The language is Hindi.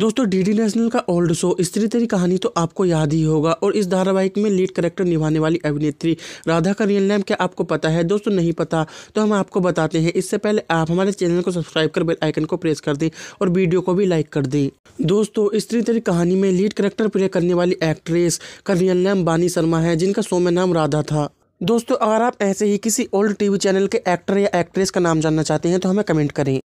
दोस्तों डीडी नेशनल का ओल्ड शो स्त्री तेरी कहानी तो आपको याद ही होगा और इस धारावाहिक में लीड करेक्टर निभाने वाली अभिनेत्री राधा का रियल नेम क्या आपको पता है दोस्तों नहीं पता तो हम आपको बताते हैं इससे पहले आप हमारे चैनल को सब्सक्राइब कर बेल आइकन को प्रेस कर दें और वीडियो को भी लाइक कर दें दोस्तों स्त्री तेरी कहानी में लीड करेक्टर प्ले करने वाली एक्ट्रेस का रियल नेम बानी शर्मा है जिनका शो में नाम राधा था दोस्तों अगर आप ऐसे ही किसी ओल्ड टीवी चैनल के एक्टर या एक्ट्रेस का नाम जानना चाहते हैं तो हमें कमेंट करें